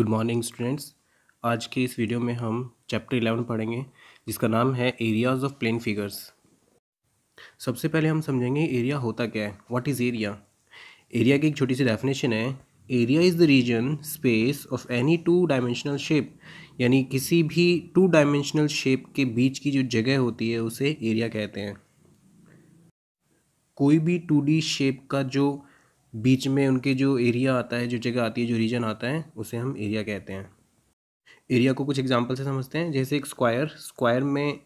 good morning students आज के इस वीडियो में हम चैप्टर इलेवन पढ़ेंगे जिसका नाम है एरियाज ऑफ प्लेन फिगर्स सबसे पहले हम समझेंगे एरिया होता क्या है व्हाट इज़ एरिया एरिया की एक छोटी सी डेफिनेशन है area is the region space of any two dimensional shape यानी किसी भी टू डायमेंशनल शेप के बीच की जो जगह होती है उसे एरिया कहते हैं कोई भी टू शेप का जो बीच में उनके जो एरिया आता है जो जगह आती है जो रीजन आता है उसे हम एरिया कहते हैं एरिया को कुछ एग्जाम्पल से समझते हैं जैसे एक स्क्वायर स्क्वायर में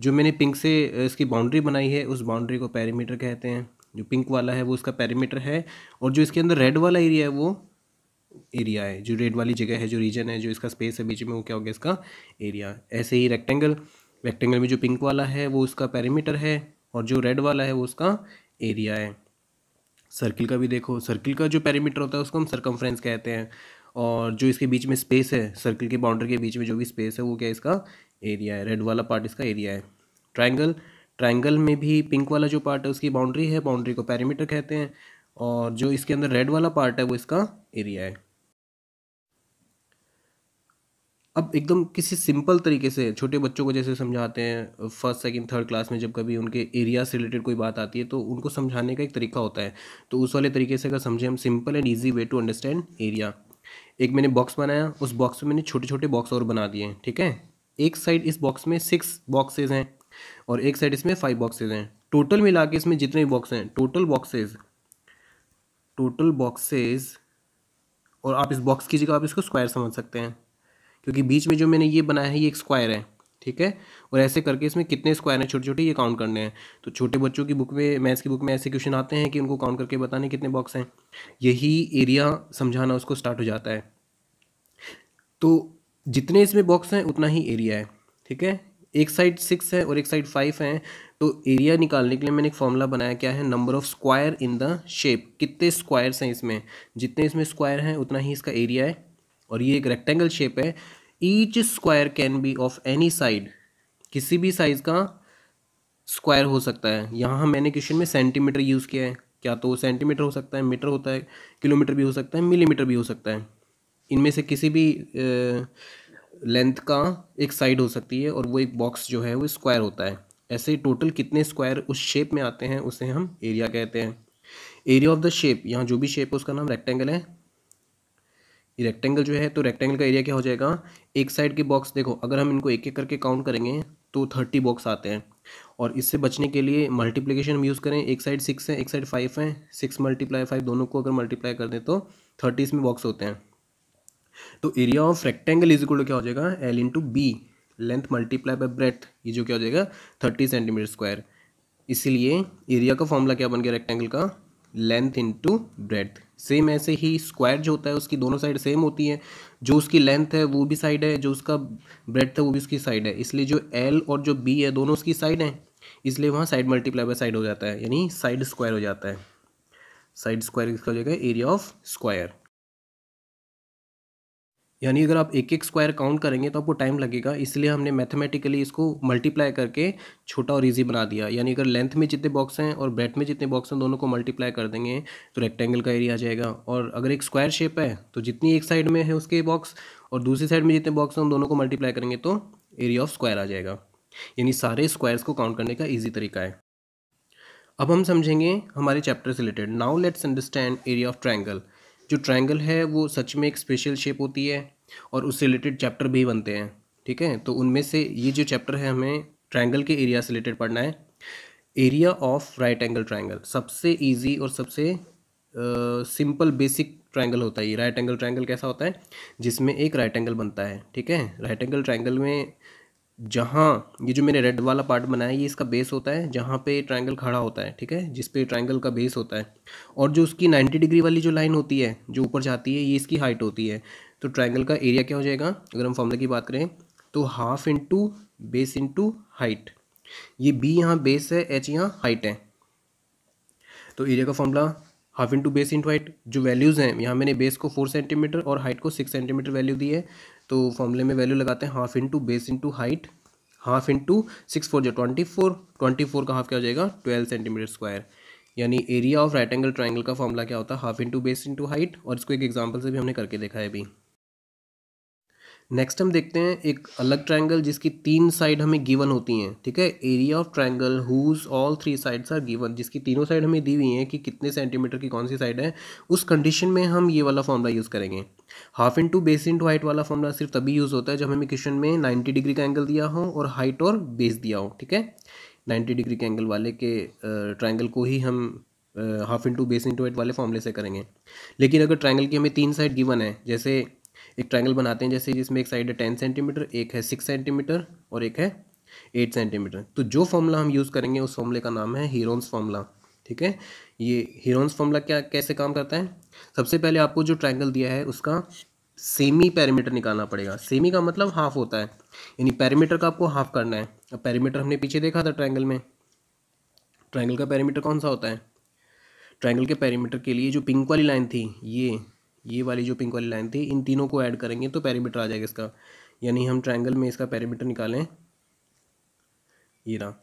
जो मैंने पिंक से इसकी बाउंड्री बनाई है उस बाउंड्री को पैरीमीटर कहते हैं जो पिंक वाला है वो उसका पैरीमीटर है और जो इसके अंदर रेड वाला एरिया है वो एरिया है जो रेड वाली जगह है जो रीजन है जो इसका स्पेस है बीच में वो क्या हो गया इसका एरिया ऐसे ही रेक्टेंगल रेक्टेंगल में जो पिंक वाला है वो उसका पैरीमीटर है और जो रेड वाला है वो उसका एरिया है सर्किल का भी देखो सर्किल का जो पैरामीटर होता है उसको हम सर्कमफ्रेंस कहते हैं और जो इसके बीच में स्पेस है सर्किल के बाउंड्री के बीच में जो भी स्पेस है वो क्या इसका एरिया है रेड वाला पार्ट इसका एरिया है ट्राइंगल ट्राइंगल में भी पिंक वाला जो पार्ट है उसकी बाउंड्री है बाउंड्री को पैरामीटर कहते हैं और जो इसके अंदर रेड वाला पार्ट है वो इसका एरिया है अब एकदम किसी सिंपल तरीके से छोटे बच्चों को जैसे समझाते हैं फर्स्ट सेकंड थर्ड क्लास में जब कभी उनके एरिया से रिलेटेड कोई बात आती है तो उनको समझाने का एक तरीका होता है तो उस वाले तरीके से अगर समझें हम simple and easy way to understand area एक मैंने बॉक्स बनाया उस बॉक्स में मैंने छोटे छोटे बॉक्स और बना दिए ठीक है एक साइड इस बॉक्स में सिक्स बॉक्सेज हैं और एक साइड इसमें फाइव बॉक्सेज हैं टोटल मिला के इसमें जितने भी बॉक्स हैं टोटल बॉक्सेज टोटल बॉक्सेज और आप इस बॉक्स की जगह आप इसको स्क्वायर समझ सकते हैं क्योंकि बीच में जो मैंने ये बनाया है ये एक स्क्वायर है ठीक है और ऐसे करके इसमें कितने स्क्वायर हैं छोटे छोटे ये काउंट करने हैं तो छोटे बच्चों की बुक में मैथ्स की बुक में ऐसे क्वेश्चन आते हैं कि उनको काउंट करके बताने कितने बॉक्स हैं यही एरिया समझाना उसको स्टार्ट हो जाता है तो जितने इसमें बॉक्स हैं उतना ही एरिया है ठीक है एक साइड सिक्स है और एक साइड फाइव है तो एरिया निकालने के लिए मैंने एक फॉर्मूला बनाया क्या है number of square in the shape कितने स्क्वायर्स हैं इसमें जितने इसमें स्क्वायर हैं उतना ही इसका एरिया है और ये एक रेक्टेंगल शेप है each square can be of any side किसी भी साइज का स्क्वायर हो सकता है यहाँ मैंने क्वेश्चन में सेंटीमीटर यूज़ किया है क्या तो सेंटीमीटर हो सकता है मीटर होता है किलोमीटर भी हो सकता है मिलीमीटर भी हो सकता है इनमें से किसी भी लेंथ का एक साइड हो सकती है और वो एक बॉक्स जो है वो स्क्वायर होता है ऐसे टोटल कितने स्क्वायर उस शेप में आते हैं उसे हम एरिया कहते हैं एरिया ऑफ द शेप यहाँ जो भी शेप है उसका नाम रेक्टेंगल है रेक्टेंगल जो है तो रेक्टेंगल का एरिया क्या हो जाएगा एक साइड के बॉक्स देखो अगर हम इनको एक एक करके काउंट करेंगे तो थर्टी बॉक्स आते हैं और इससे बचने के लिए मल्टीप्लिकेशन हम यूज़ करें एक साइड सिक्स है एक साइड फाइव है सिक्स मल्टीप्लाई फाइव दोनों को अगर मल्टीप्लाई कर दें तो थर्टी इसमें बॉक्स होते हैं तो area of rectangle is equal to क्या हो जाएगा L into B length multiply by breadth ये जो क्या हो जाएगा थर्टी सेंटीमीटर स्क्वायर इसीलिए एरिया का फॉर्मूला क्या बन गया रेक्टेंगल का लेंथ इंटू ब्रेथ सेम ऐसे ही स्क्वायर जो होता है उसकी दोनों साइड सेम होती है जो उसकी लेंथ है वो भी साइड है जो उसका ब्रेथ है वो भी उसकी साइड है इसलिए जो एल और जो बी है दोनों उसकी साइड हैं इसलिए वहाँ साइड मल्टीप्लाई बाय साइड हो जाता है यानी साइड स्क्वायर हो जाता है साइड स्क्वायर इसका हो जाएगा एरिया ऑफ स्क्वायर यानी अगर आप एक एक स्क्वायर काउंट करेंगे तो आपको टाइम लगेगा इसलिए हमने मैथमेटिकली इसको मल्टीप्लाई करके छोटा और ईजी बना दिया यानी अगर लेंथ में जितने बॉक्स हैं और ब्रेथ में जितने बॉक्स हैं दोनों को मल्टीप्लाई कर देंगे तो रेक्टेंगल का एरिया आ जाएगा और अगर एक स्क्वायर शेप है तो जितनी एक साइड में है उसके बॉक्स और दूसरी साइड में जितने बॉक्स हैं उन दोनों को मल्टीप्लाई करेंगे तो एरिया ऑफ स्क्वायर आ जाएगा यानी सारे स्क्वायर्स को काउंट करने का ईजी तरीका है अब हम समझेंगे हमारे चैप्टर से related now let's understand area of triangle जो ट्रायंगल है वो सच में एक स्पेशल शेप होती है और उससे रिलेटेड चैप्टर भी बनते हैं ठीक है तो उनमें से ये जो चैप्टर है हमें ट्रायंगल के एरिया से रिलेटेड पढ़ना है area of right angle triangle सबसे ईजी और सबसे सिंपल बेसिक ट्रायंगल होता है ये राइट एंगल ट्रायंगल कैसा होता है जिसमें एक राइट एंगल बनता है ठीक है राइट एंगल ट्रायंगल में जहाँ ये जो मैंने रेड वाला पार्ट बनाया ये इसका बेस होता है जहाँ पे ट्रायंगल खड़ा होता है ठीक है जिस पे ट्रायंगल का बेस होता है और जो उसकी 90 डिग्री वाली जो लाइन होती है जो ऊपर जाती है ये इसकी हाइट होती है तो ट्रायंगल का एरिया क्या हो जाएगा अगर हम फॉर्मूला की बात करें तो half into base into height ये बी यहाँ बेस है एच यहाँ हाइट है तो एरिया का formula half into base into height जो वैल्यूज़ हैं यहाँ मैंने बेस को फोर सेंटीमीटर और हाइट को सिक्स सेंटीमीटर वैल्यू दी है तो फॉर्मूले में वैल्यू लगाते हैं half into base into height half into six four जो ट्वेंटी फोर ट्वेंटी फोर का हाफ क्या हो जाएगा ट्वेल्व सेंटीमीटर स्क्वायर यानी area of right angle triangle का फॉर्मूला क्या होता है half into base into height और इसको एक एग्जाम्पल से भी हमने करके देखा है अभी नेक्स्ट हम देखते हैं एक अलग ट्राइंगल जिसकी तीन साइड हमें गिवन होती हैं ठीक है area of triangle whose all three sides are given जिसकी तीनों साइड हमें दी हुई हैं कि कितने सेंटीमीटर की कौन सी साइड है उस कंडीशन में हम ये वाला फॉर्मूला यूज़ करेंगे half into base into height वाला फॉर्मूला सिर्फ तभी यूज़ होता है जब हमें क्वेश्चन में 90 डिग्री का एंगल दिया हो और हाइट और बेस दिया हो ठीक है 90 डिग्री के एंगल वाले के ट्राइंगल को ही हम half into base into height वाले फॉर्मूले से करेंगे लेकिन अगर ट्राइंगल की हमें तीन साइड गिवन है जैसे एक ट्राइंगल बनाते हैं जैसे जिसमें एक साइड है टेन सेंटीमीटर एक है सिक्स सेंटीमीटर और एक है एट सेंटीमीटर तो जो फॉर्मूला हम यूज़ करेंगे उस फॉर्मूले का नाम है हीरोन्स फॉर्मूला ठीक है ये हीरोन्स फॉर्मूला क्या कैसे काम करता है सबसे पहले आपको जो ट्राइंगल दिया है उसका सेमी पैरामीटर निकालना पड़ेगा सेमी का मतलब हाफ होता है यानी पैरामीटर का आपको हाफ करना है अब पैरामीटर हमने पीछे देखा था ट्राइंगल में ट्राइंगल का पैरामीटर कौन सा होता है ट्राइंगल के पैरामीटर के लिए जो पिंक वाली लाइन थी ये ये वाली जो पिंक वाली लाइन थी इन तीनों को ऐड करेंगे तो पैरामीटर आ जाएगा इसका यानी हम ट्राइंगल में इसका पैरामीटर निकालें ये रहा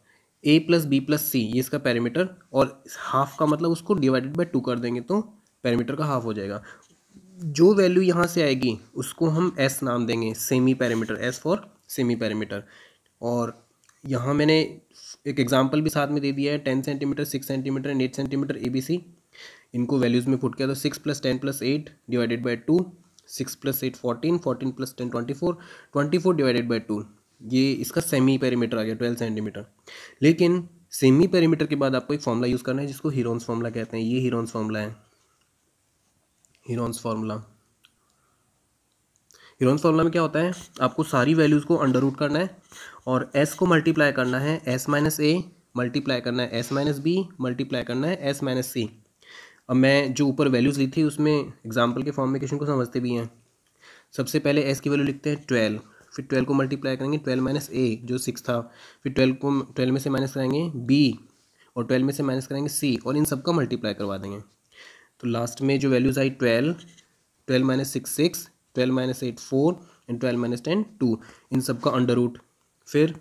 A plus B plus C ये इसका पैरामीटर और हाफ का मतलब उसको डिवाइडेड बाई टू कर देंगे तो पैरामीटर का हाफ हो जाएगा जो वैल्यू यहाँ से आएगी उसको हम एस नाम देंगे semi parameter S for semi parameter और यहाँ मैंने एक एग्जाम्पल भी साथ में दे दिया है ten centimetre six centimetre and eight centimetre A B C इनको वैल्यूज़ में फुट किया तो six plus ten plus eight divided by two six plus eight fourteen fourteen plus ten twenty four twenty four divided by two ये इसका semi perimeter आ गया twelve centimetre लेकिन semi perimeter के बाद आपको एक फॉर्मूला यूज़ करना है जिसको हीरोन्स फॉर्मूला कहते हैं ये हीरोन्स फॉर्मूला है हीरोन्स फॉर्मूला हीरोन्स फॉर्मूला में क्या होता है आपको सारी वैल्यूज़ को अंडर रूट करना है और एस को मल्टीप्लाई करना है एस माइनस ए मल्टीप्लाई करना है एस माइनस बी मल्टीप्लाई करना है एस माइनस सी अब मैं जो ऊपर वैल्यूज़ ली थी उसमें एग्जाम्पल के फॉर्म में क्वेश्चन को समझते भी हैं सबसे पहले एस की वैल्यू लिखते हैं ट्वेल्व फिर ट्वेल्व को मल्टीप्लाई करेंगे ट्वेल्व माइनस ए जो सिक्स था फिर ट्वेल्व को ट्वेल्व में से माइनस करेंगे बी और ट्वेल्व में से माइनस करेंगे सी और इन सब का मल्टीप्लाई करवा देंगे तो लास्ट में जो वैल्यूज़ आई twelve twelve minus six six twelve minus eight four and twelve minus ten two इन सब का अंडर रूट फिर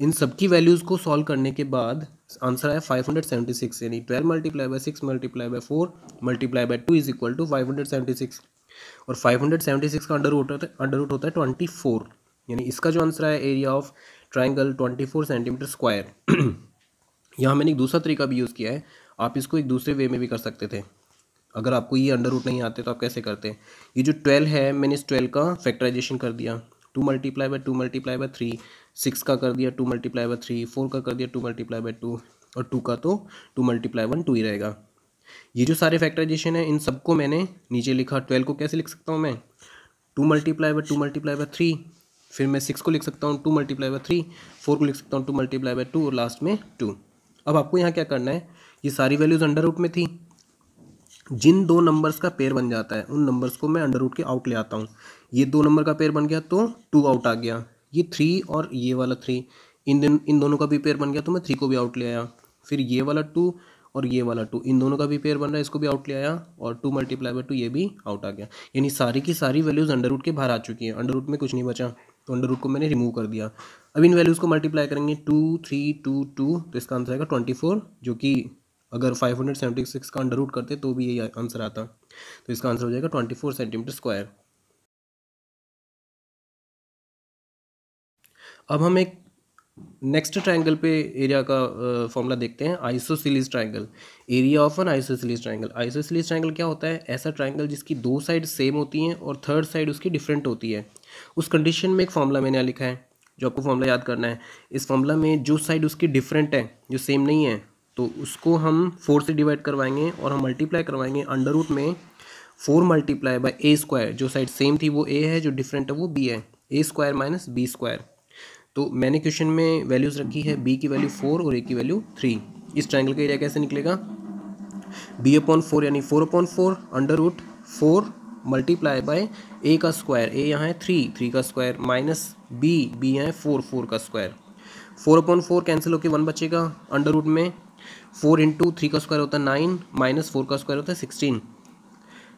इन सब की वैल्यूज़ को सॉल्व करने के बाद आंसर आया फाइव हंड्रेड सेवेंटी सिक्स यानी twelve multiply by six multiply by four multiply by two is equal to five hundred seventy six और फाइव हंड्रेड सेवेंटी सिक्स का अंडर रूट होता है अंडर रूट होता है ट्वेंटी फोर यानी इसका जो आंसर है area of triangle twenty four centimetre square यहाँ मैंने एक दूसरा तरीका भी यूज़ किया है आप इसको एक दूसरे वे में भी कर सकते थे अगर आपको ये अंडर रूट नहीं आते तो आप कैसे करते हैं ये जो ट्वेल्व है मैंने इस ट्वेल्व का फैक्टराइजेशन कर दिया two multiply by two multiply by three six का कर दिया two multiply by three four का कर दिया टू मल्टीप्लाई बाय टू और टू का तो टू मल्टीप्लाई वन टू ही रहेगा ये जो सारे फैक्टराइजेशन है इन सबको मैंने नीचे लिखा ट्वेल्व को कैसे लिख सकता हूँ मैं two multiply by two multiply by three फिर मैं सिक्स को लिख सकता हूँ two multiply by three four को लिख सकता हूँ टू मल्टीप्लाई बाय टू और लास्ट में टू अब आपको यहाँ क्या करना है ये सारी वैल्यूज़ अंडर रूट में थी जिन दो नंबर्स का पेयर बन जाता है उन नंबर्स को मैं अंडर रूट के आउट ले आता हूँ ये दो नंबर का पेयर बन गया तो टू आउट आ गया ये थ्री और ये वाला थ्री इन दिन इन दोनों का भी पेयर बन गया तो मैं थ्री को भी आउट ले आया फिर ये वाला टू और ये वाला टू इन दोनों का भी पेयर बन रहा है इसको भी आउट ले आया और टू मल्टीप्लाई बाय टू ये भी आउट आ गया यानी सारी की सारी वैल्यूज़ अंडर रूट के बाहर आ चुकी है अंडर रूट में कुछ नहीं बचा तो अंडर रूट को मैंने रिमूव कर दिया अब इन वैल्यूज़ को मल्टीप्लाई करेंगे टू थ्री टू टू तो इसका आंसर आएगा ट्वेंटी फोर जो कि अगर फाइव हंड्रेड सेवेंटी सिक्स का अंडर रूट करते तो भी यही आंसर आता तो इसका आंसर हो जाएगा ट्वेंटी फोर सेंटीमीटर स्क्वायर अब हम एक नेक्स्ट ट्राइंगल पे एरिया का फॉर्मूला देखते हैं isosceles triangle area of an isosceles triangle isosceles triangle क्या होता है ऐसा ट्राइंगल जिसकी दो साइड सेम होती हैं और थर्ड साइड उसकी डिफरेंट होती है उस कंडीशन में एक फॉर्मूला मैंने यहाँ लिखा है जो आपको फॉर्मूला याद करना है इस फॉर्मूला में जो साइड उसकी डिफरेंट है जो सेम नहीं है तो उसको हम फोर से डिवाइड करवाएंगे और हम मल्टीप्लाई करवाएंगे अंडर रूट में four multiply by A square जो साइड सेम थी वो ए है जो डिफरेंट है वो बी है A square minus B square तो मैंने क्वेश्चन में वैल्यूज़ रखी है बी की वैल्यू फोर और ए की वैल्यू थ्री इस ट्राइंगल का एरिया कैसे निकलेगा बी अपॉन फोर यानी four upon four under root four multiply by A का स्क्वायर ए यहाँ है थ्री थ्री का स्क्वायर माइनस बी बी यहाँ है फोर फोर का square four upon four cancel होकर वन बचेगा अंडर रूट में फोर इंटू थ्री का स्क्वायर होता है नाइन माइनस फोर का स्क्वायर होता है सिक्सटीन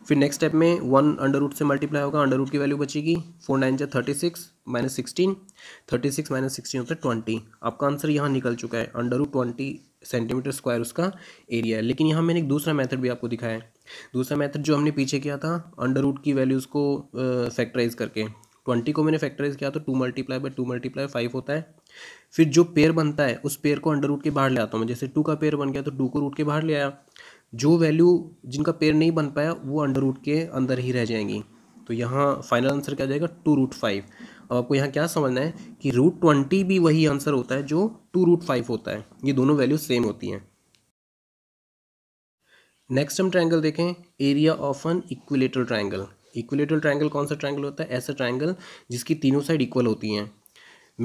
फिर नेक्स्ट स्टेप में वन अंडर रूट से मल्टीप्लाई होगा अंडर रूट की वैल्यू बचेगी फोर नाइन जै thirty six minus sixteen thirty six minus sixteen होता है ट्वेंटी आपका आंसर यहाँ निकल चुका है under root twenty centimetre square उसका एरिया है लेकिन यहाँ मैंने एक दूसरा मेथड भी आपको दिखाया है दूसरा मेथड जो हमने पीछे किया था अंडर रूट की वैल्यूज़ को फैक्टराइज करके ट्वेंटी को मैंने फैक्टराइज किया तो two multiply by two multiply five होता है फिर जो पेयर बनता है उस पेयर को अंडर रूट के बाहर ले आता हूँ जैसे टू का पेयर बन गया तो टू को रूट के बाहर ले आया जो वैल्यू जिनका पेयर नहीं बन पाया वो अंडर रूट के अंदर ही रह जाएंगी तो यहाँ फाइनल आंसर क्या जाएगा टू रूट फाइव अब आपको यहाँ क्या समझना है कि रूट ट्वेंटी भी वही आंसर होता है जो टू रूट फाइव होता है ये दोनों वैल्यू सेम होती हैं नेक्स्ट हम ट्रायंगल देखें area of an equilateral triangle equilateral triangle कौन सा ट्रायंगल होता है ऐसा ट्रायंगल जिसकी तीनों साइड इक्वल होती हैं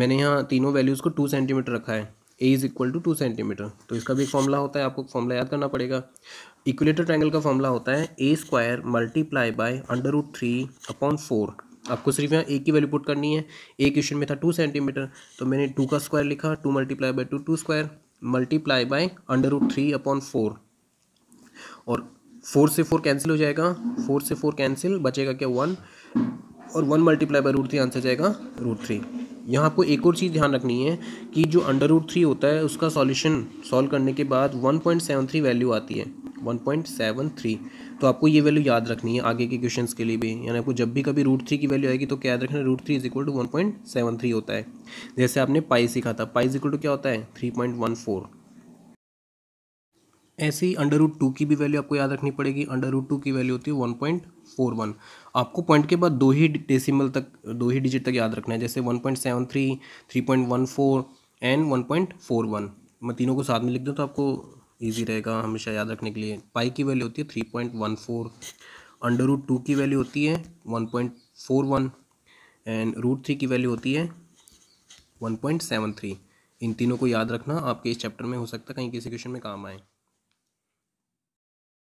मैंने यहाँ तीनों वैल्यूज़ को टू सेंटीमीटर रखा है A is equal to two centimetre तो इसका भी एक फॉर्मूला होता है आपको फॉर्मूला याद करना पड़ेगा इक्वलेटर ट्रायंगल का फॉर्मूला होता है A square multiply by under root three upon four आपको सिर्फ यहाँ ए की वैल्यू पुट करनी है ए क्वेश्चन में था टू सेंटीमीटर तो मैंने टू का स्क्वायर लिखा two multiply by two two square multiply by under root three upon four और फोर से फोर कैंसिल हो जाएगा फोर से फोर कैंसिल बचेगा क्या वन और one multiply by root three answer जाएगा रूट थ्री यहाँ आपको एक और चीज़ ध्यान रखनी है कि जो अंडर रूट थ्री होता है उसका सॉल्यूशन सॉल्व करने के बाद one point seven three value आती है वन पॉइंट सेवन थ्री तो आपको ये वैल्यू याद रखनी है आगे के क्वेश्चन के लिए भी यानी आपको जब भी कभी रूट थ्री की वैल्यू आएगी तो क्या याद रखना root three is equal to one point seven three होता है जैसे आपने पाई सीखा था पाई इज इक्वल टू क्या होता है थ्री पॉइंट वन फोर ऐसे ही अंडर रूट टू की भी वैल्यू आपको याद रखनी पड़ेगी अंडर रूट टू की वैल्यू होती है वन पॉइंट फोर वन आपको पॉइंट के बाद दो ही डेसिमल तक दो ही डिजिट तक याद रखना है जैसे one point seven three three point one four and one point four one मैं तीनों को साथ में लिख दूँ तो आपको ईजी रहेगा हमेशा याद रखने के लिए पाई की वैल्यू होती है three point one four under root two की वैल्यू होती है one point four one and root three की वैल्यू होती है वन पॉइंट सेवन थ्री इन तीनों को याद रखना आपके इस चैप्टर में हो सकता है कहीं किसी क्वेश्चन में काम आए